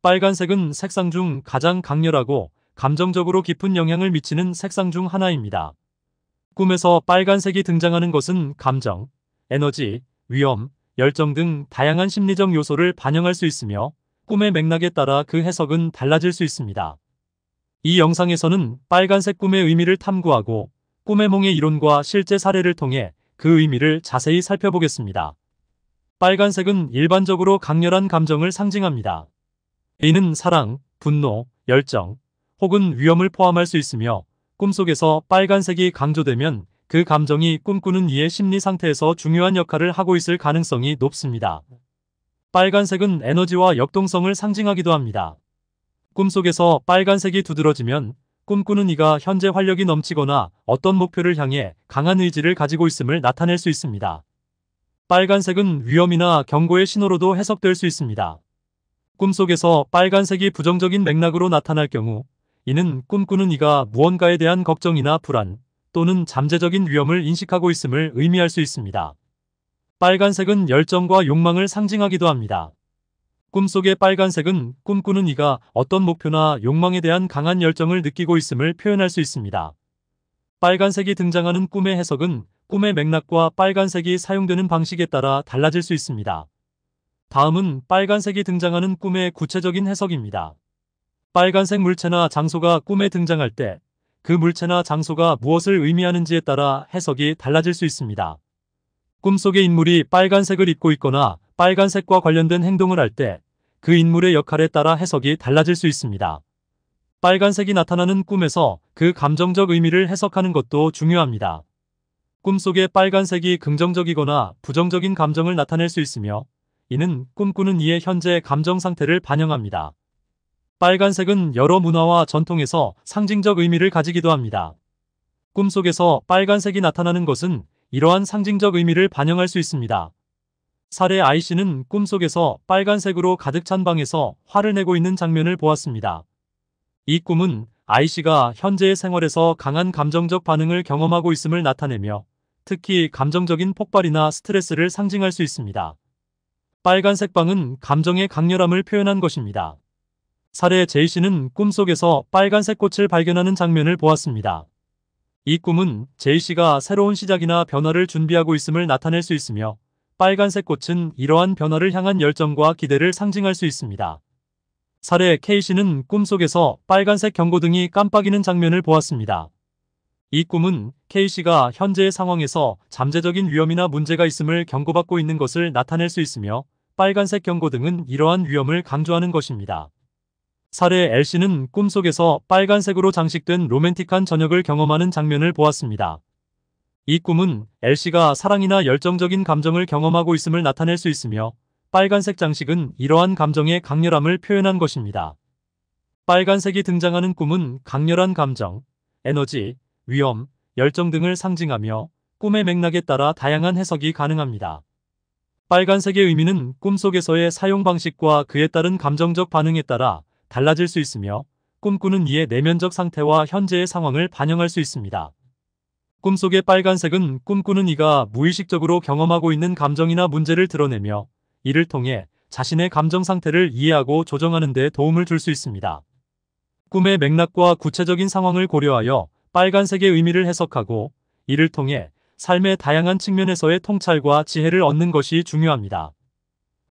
빨간색은 색상 중 가장 강렬하고 감정적으로 깊은 영향을 미치는 색상 중 하나입니다. 꿈에서 빨간색이 등장하는 것은 감정, 에너지, 위험, 열정 등 다양한 심리적 요소를 반영할 수 있으며 꿈의 맥락에 따라 그 해석은 달라질 수 있습니다. 이 영상에서는 빨간색 꿈의 의미를 탐구하고 꿈의 몽의 이론과 실제 사례를 통해 그 의미를 자세히 살펴보겠습니다. 빨간색은 일반적으로 강렬한 감정을 상징합니다. A는 사랑, 분노, 열정, 혹은 위험을 포함할 수 있으며 꿈속에서 빨간색이 강조되면 그 감정이 꿈꾸는 이의 심리 상태에서 중요한 역할을 하고 있을 가능성이 높습니다. 빨간색은 에너지와 역동성을 상징하기도 합니다. 꿈속에서 빨간색이 두드러지면 꿈꾸는 이가 현재 활력이 넘치거나 어떤 목표를 향해 강한 의지를 가지고 있음을 나타낼 수 있습니다. 빨간색은 위험이나 경고의 신호로도 해석될 수 있습니다. 꿈속에서 빨간색이 부정적인 맥락으로 나타날 경우 이는 꿈꾸는 이가 무언가에 대한 걱정이나 불안 또는 잠재적인 위험을 인식하고 있음을 의미할 수 있습니다. 빨간색은 열정과 욕망을 상징하기도 합니다. 꿈속의 빨간색은 꿈꾸는 이가 어떤 목표나 욕망에 대한 강한 열정을 느끼고 있음을 표현할 수 있습니다. 빨간색이 등장하는 꿈의 해석은 꿈의 맥락과 빨간색이 사용되는 방식에 따라 달라질 수 있습니다. 다음은 빨간색이 등장하는 꿈의 구체적인 해석입니다. 빨간색 물체나 장소가 꿈에 등장할 때 그 물체나 장소가 무엇을 의미하는지에 따라 해석이 달라질 수 있습니다. 꿈속의 인물이 빨간색을 입고 있거나 빨간색과 관련된 행동을 할 때 그 인물의 역할에 따라 해석이 달라질 수 있습니다. 빨간색이 나타나는 꿈에서 그 감정적 의미를 해석하는 것도 중요합니다. 꿈속의 빨간색이 긍정적이거나 부정적인 감정을 나타낼 수 있으며 이는 꿈꾸는 이의 현재 감정 상태를 반영합니다. 빨간색은 여러 문화와 전통에서 상징적 의미를 가지기도 합니다. 꿈속에서 빨간색이 나타나는 것은 이러한 상징적 의미를 반영할 수 있습니다. 사례 아이씨는 꿈속에서 빨간색으로 가득 찬 방에서 화를 내고 있는 장면을 보았습니다. 이 꿈은 아이씨가 현재의 생활에서 강한 감정적 반응을 경험하고 있음을 나타내며 특히 감정적인 폭발이나 스트레스를 상징할 수 있습니다. 빨간색 방은 감정의 강렬함을 표현한 것입니다. 사례 제이씨는 꿈속에서 빨간색 꽃을 발견하는 장면을 보았습니다. 이 꿈은 제이씨가 새로운 시작이나 변화를 준비하고 있음을 나타낼 수 있으며 빨간색 꽃은 이러한 변화를 향한 열정과 기대를 상징할 수 있습니다. 사례 K씨는 꿈속에서 빨간색 경고등이 깜빡이는 장면을 보았습니다. 이 꿈은 K씨가 현재의 상황에서 잠재적인 위험이나 문제가 있음을 경고받고 있는 것을 나타낼 수 있으며 빨간색 경고등은 이러한 위험을 강조하는 것입니다. 사례 L씨는 꿈속에서 빨간색으로 장식된 로맨틱한 저녁을 경험하는 장면을 보았습니다. 이 꿈은 L씨가 사랑이나 열정적인 감정을 경험하고 있음을 나타낼 수 있으며 빨간색 장식은 이러한 감정의 강렬함을 표현한 것입니다. 빨간색이 등장하는 꿈은 강렬한 감정, 에너지, 위험, 열정 등을 상징하며 꿈의 맥락에 따라 다양한 해석이 가능합니다. 빨간색의 의미는 꿈속에서의 사용 방식과 그에 따른 감정적 반응에 따라 달라질 수 있으며 꿈꾸는 이의 내면적 상태와 현재의 상황을 반영할 수 있습니다. 꿈속의 빨간색은 꿈꾸는 이가 무의식적으로 경험하고 있는 감정이나 문제를 드러내며 이를 통해 자신의 감정 상태를 이해하고 조정하는 데 도움을 줄 수 있습니다. 꿈의 맥락과 구체적인 상황을 고려하여 빨간색의 의미를 해석하고 이를 통해 삶의 다양한 측면에서의 통찰과 지혜를 얻는 것이 중요합니다.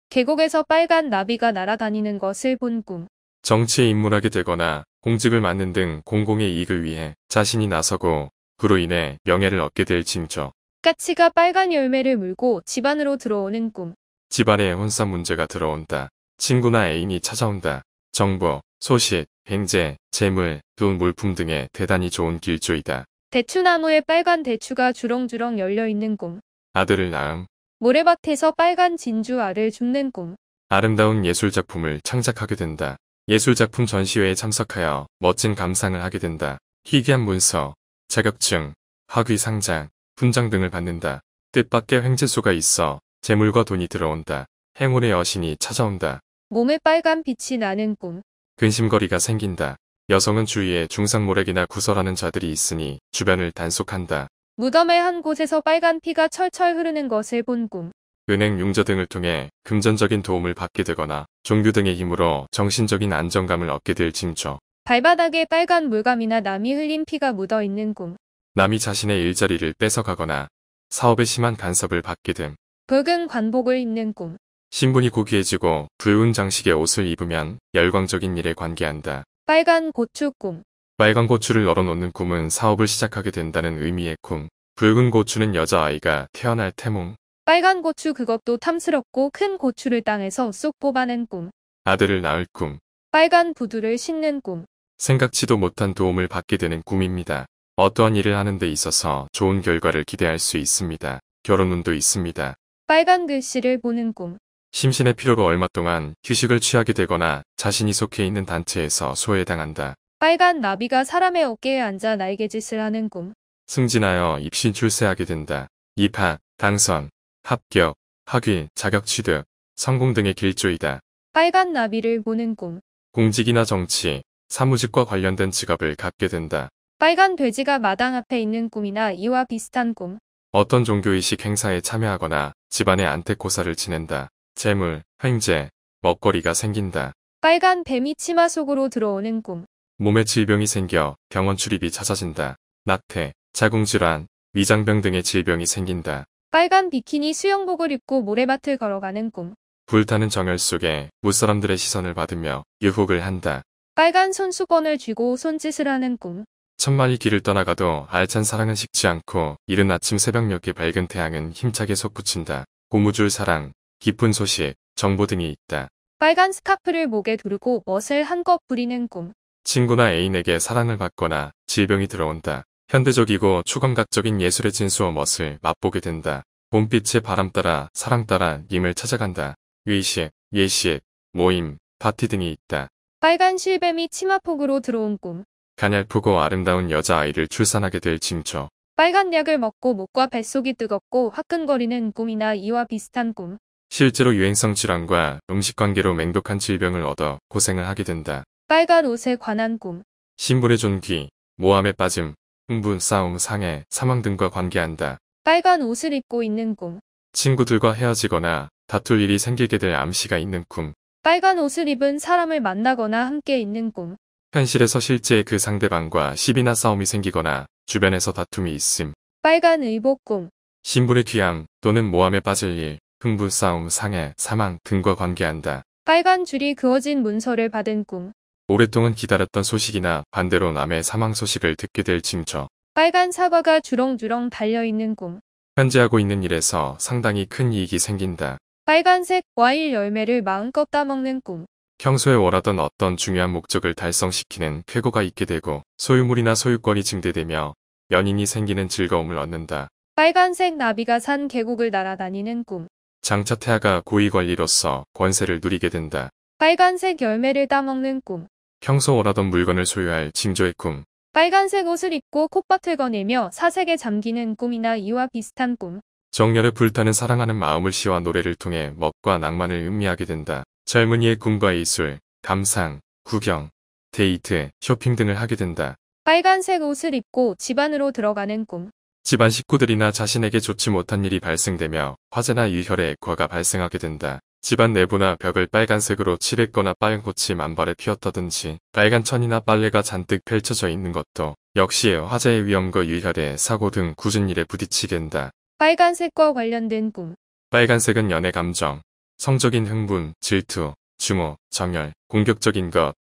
계곡에서 빨간 나비가 날아다니는 것을 본 꿈. 정치에 입문하게 되거나 공직을 맡는 등 공공의 이익을 위해 자신이 나서고 그로 인해 명예를 얻게 될 징조. 까치가 빨간 열매를 물고 집안으로 들어오는 꿈. 집안에 혼사 문제가 들어온다. 친구나 애인이 찾아온다. 정보, 소식, 행제, 재물, 돈 물품 등에 대단히 좋은 길조이다. 대추나무에 빨간 대추가 주렁주렁 열려있는 꿈. 아들을 낳음. 모래밭에서 빨간 진주 알을 줍는 꿈. 아름다운 예술작품을 창작하게 된다. 예술작품 전시회에 참석하여 멋진 감상을 하게 된다. 희귀한 문서, 자격증, 학귀상자 훈장 등을 받는다. 뜻밖의 횡재수가 있어 재물과 돈이 들어온다. 행운의 여신이 찾아온다. 몸에 빨간 빛이 나는 꿈. 근심거리가 생긴다. 여성은 주위에 중상모략이나 구설하는 자들이 있으니 주변을 단속한다. 무덤의 한 곳에서 빨간 피가 철철 흐르는 것을 본 꿈. 은행 융자 등을 통해 금전적인 도움을 받게 되거나 종교 등의 힘으로 정신적인 안정감을 얻게 될 징조. 발바닥에 빨간 물감이나 남이 흘린 피가 묻어 있는 꿈. 남이 자신의 일자리를 뺏어가거나 사업에 심한 간섭을 받게 됨. 붉은 관복을 입는 꿈. 신분이 고귀해지고 붉은 장식의 옷을 입으면 열광적인 일에 관계한다. 빨간 고추 꿈. 빨간 고추를 널어놓는 꿈은 사업을 시작하게 된다는 의미의 꿈. 붉은 고추는 여자아이가 태어날 태몽. 빨간 고추 그것도 탐스럽고 큰 고추를 땅에서 쏙 뽑아낸 꿈. 아들을 낳을 꿈. 빨간 부두를 신는 꿈. 생각지도 못한 도움을 받게 되는 꿈입니다. 어떠한 일을 하는 데 있어서 좋은 결과를 기대할 수 있습니다. 결혼운도 있습니다. 빨간 글씨를 보는 꿈. 심신의 피로로 얼마 동안 휴식을 취하게 되거나 자신이 속해 있는 단체에서 소외당한다. 빨간 나비가 사람의 어깨에 앉아 날개짓을 하는 꿈. 승진하여 입신 출세하게 된다. 입하 당선, 합격, 학위, 자격 취득, 성공 등의 길조이다. 빨간 나비를 보는 꿈. 공직이나 정치, 사무직과 관련된 직업을 갖게 된다. 빨간 돼지가 마당 앞에 있는 꿈이나 이와 비슷한 꿈. 어떤 종교의식 행사에 참여하거나 집안의 안태코사를 지낸다. 재물, 횡재, 먹거리가 생긴다. 빨간 뱀이 치마 속으로 들어오는 꿈. 몸에 질병이 생겨 병원 출입이 잦아진다. 낙태, 자궁질환, 위장병 등의 질병이 생긴다. 빨간 비키니 수영복을 입고 모래밭을 걸어가는 꿈. 불타는 정열 속에 무사람들의 시선을 받으며 유혹을 한다. 빨간 손수건을 쥐고 손짓을 하는 꿈. 천만이 길을 떠나가도 알찬 사랑은 식지 않고 이른 아침 새벽녘의 밝은 태양은 힘차게 솟구친다. 고무줄 사랑, 기쁜 소식, 정보 등이 있다. 빨간 스카프를 목에 두르고 멋을 한껏 부리는 꿈. 친구나 애인에게 사랑을 받거나 질병이 들어온다. 현대적이고 추감각적인 예술의 진수어 멋을 맛보게 된다. 봄빛의 바람 따라 사랑 따라 님을 찾아간다. 의식, 예식, 모임, 파티 등이 있다. 빨간 실뱀이 치마폭으로 들어온 꿈. 가냘프고 아름다운 여자아이를 출산하게 될 징조. 빨간 약을 먹고 목과 뱃속이 뜨겁고 화끈거리는 꿈이나 이와 비슷한 꿈. 실제로 유행성 질환과 음식 관계로 맹독한 질병을 얻어 고생을 하게 된다. 빨간 옷에 관한 꿈. 신분의 존귀, 모함에 빠짐, 흥분, 싸움, 상해, 사망 등과 관계한다. 빨간 옷을 입고 있는 꿈. 친구들과 헤어지거나 다툴 일이 생기게 될 암시가 있는 꿈. 빨간 옷을 입은 사람을 만나거나 함께 있는 꿈. 현실에서 실제 그 상대방과 시비나 싸움이 생기거나 주변에서 다툼이 있음. 빨간 의복 꿈. 신분의 귀향 또는 모함에 빠질 일, 흥부 싸움 상해 사망 등과 관계한다. 빨간 줄이 그어진 문서를 받은 꿈. 오랫동안 기다렸던 소식이나 반대로 남의 사망 소식을 듣게 될 징조. 빨간 사과가 주렁주렁 달려있는 꿈. 현재 하고 있는 일에서 상당히 큰 이익이 생긴다. 빨간색 과일 열매를 마음껏 따먹는 꿈. 평소에 원하던 어떤 중요한 목적을 달성시키는 쾌거가 있게 되고 소유물이나 소유권이 증대되며 연인이 생기는 즐거움을 얻는다. 빨간색 나비가 산 계곡을 날아다니는 꿈. 장차 태아가 고위관리로서 권세를 누리게 된다. 빨간색 열매를 따먹는 꿈. 평소 원하던 물건을 소유할 징조의 꿈. 빨간색 옷을 입고 콧밭을 거내며 사색에 잠기는 꿈이나 이와 비슷한 꿈. 정열에 불타는 사랑하는 마음을 시와 노래를 통해 멋과 낭만을 음미하게 된다. 젊은이의 꿈과 예술, 감상, 구경, 데이트, 쇼핑 등을 하게 된다. 빨간색 옷을 입고 집 안으로 들어가는 꿈. 집안 식구들이나 자신에게 좋지 못한 일이 발생되며 화재나 유혈의 액화가 발생하게 된다. 집안 내부나 벽을 빨간색으로 칠했거나 빨간 꽃이 만발에 피었다든지 빨간 천이나 빨래가 잔뜩 펼쳐져 있는 것도 역시 화재의 위험과 유혈의 사고 등 굳은 일에 부딪히게 된다. 빨간색과 관련된 꿈 빨간색은 연애 감정, 성적인 흥분, 질투, 증모 정열, 공격적인 것,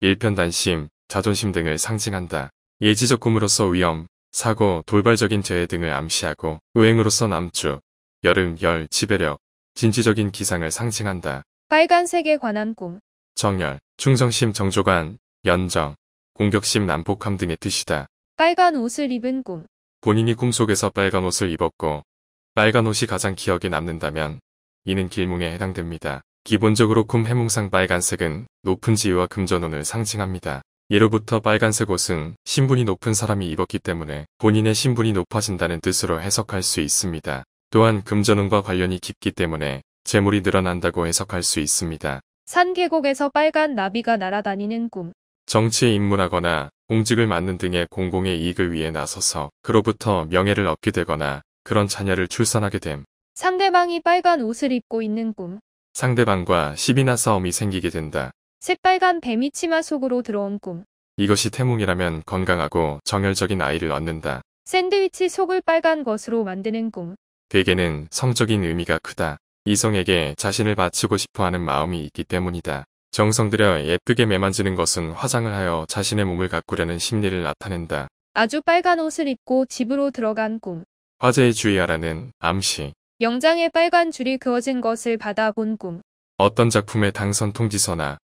일편단심, 자존심 등을 상징한다. 예지적 꿈으로서 위험, 사고, 돌발적인 재해 등을 암시하고 우행으로서 남주, 여름, 열, 지배력, 진취적인 기상을 상징한다. 빨간색에 관한 꿈. 정열, 충성심, 정조관, 연정, 공격심, 난폭함 등의 뜻이다. 빨간 옷을 입은 꿈. 본인이 꿈속에서 빨간 옷을 입었고 빨간 옷이 가장 기억에 남는다면 이는 길몽에 해당됩니다. 기본적으로 꿈 해몽상 빨간색은 높은 지위와 금전운을 상징합니다. 예로부터 빨간색 옷은 신분이 높은 사람이 입었기 때문에 본인의 신분이 높아진다는 뜻으로 해석할 수 있습니다. 또한 금전운과 관련이 깊기 때문에 재물이 늘어난다고 해석할 수 있습니다. 산 계곡에서 빨간 나비가 날아다니는 꿈. 정치에 입문하거나 공직을 맡는 등의 공공의 이익을 위해 나서서 그로부터 명예를 얻게 되거나 그런 자녀를 출산하게 됨. 상대방이 빨간 옷을 입고 있는 꿈. 상대방과 시비나 싸움이 생기게 된다. 새빨간 뱀이 치마 속으로 들어온 꿈. 이것이 태몽이라면 건강하고 정열적인 아이를 얻는다. 샌드위치 속을 빨간 것으로 만드는 꿈. 그에게는 성적인 의미가 크다. 이성에게 자신을 바치고 싶어하는 마음이 있기 때문이다. 정성 들여 예쁘게 매만지는 것은 화장을 하여 자신의 몸을 가꾸려는 심리를 나타낸다. 아주 빨간 옷을 입고 집으로 들어간 꿈. 화재에 주의하라는 암시. 영장에 빨간 줄이 그어진 것을 받아본 꿈. 어떤 작품의 당선 통지서나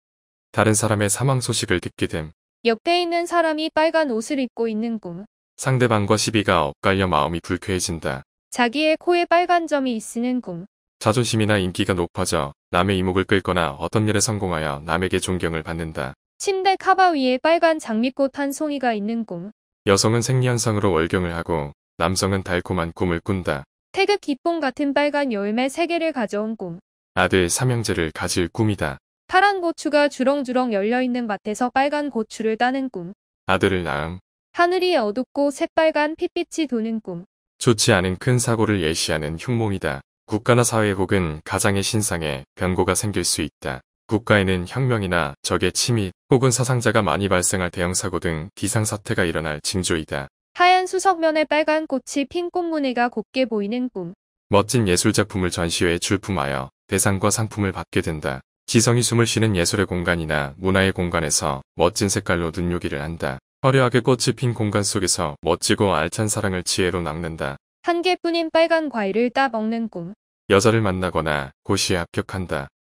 다른 사람의 사망 소식을 듣게 됨. 옆에 있는 사람이 빨간 옷을 입고 있는 꿈. 상대방과 시비가 엇갈려 마음이 불쾌해진다. 자기의 코에 빨간 점이 있으는 꿈. 자존심이나 인기가 높아져 남의 이목을 끌거나 어떤 일에 성공하여 남에게 존경을 받는다. 침대 카바 위에 빨간 장미꽃 한 송이가 있는 꿈. 여성은 생리현상으로 월경을 하고 남성은 달콤한 꿈을 꾼다. 태극 기쁨 같은 빨간 열매 세개를 가져온 꿈. 아들 삼형제를 가질 꿈이다. 파란 고추가 주렁주렁 열려있는 밭에서 빨간 고추를 따는 꿈. 아들을 낳음. 하늘이 어둡고 새빨간 핏빛이 도는 꿈. 좋지 않은 큰 사고를 예시하는 흉몽이다. 국가나 사회의 혹은 가장의 신상에 변고가 생길 수 있다. 국가에는 혁명이나 적의 침입 혹은 사상자가 많이 발생할 대형사고 등 비상사태가 일어날 징조이다. 하얀 수석면에 빨간 꽃이 핀 꽃무늬가 곱게 보이는 꿈. 멋진 예술작품을 전시회에 출품하여 대상과 상품을 받게 된다. 지성이 숨을 쉬는 예술의 공간이나 문화의 공간에서 멋진 색깔로 눈요기를 한다. 화려하게 꽃이 핀 공간 속에서 멋지고 알찬 사랑을 지혜로 낚는다. 한 개뿐인 빨간 과일을 따 먹는 꿈. 여자를 만나거나 고시에 합격한다.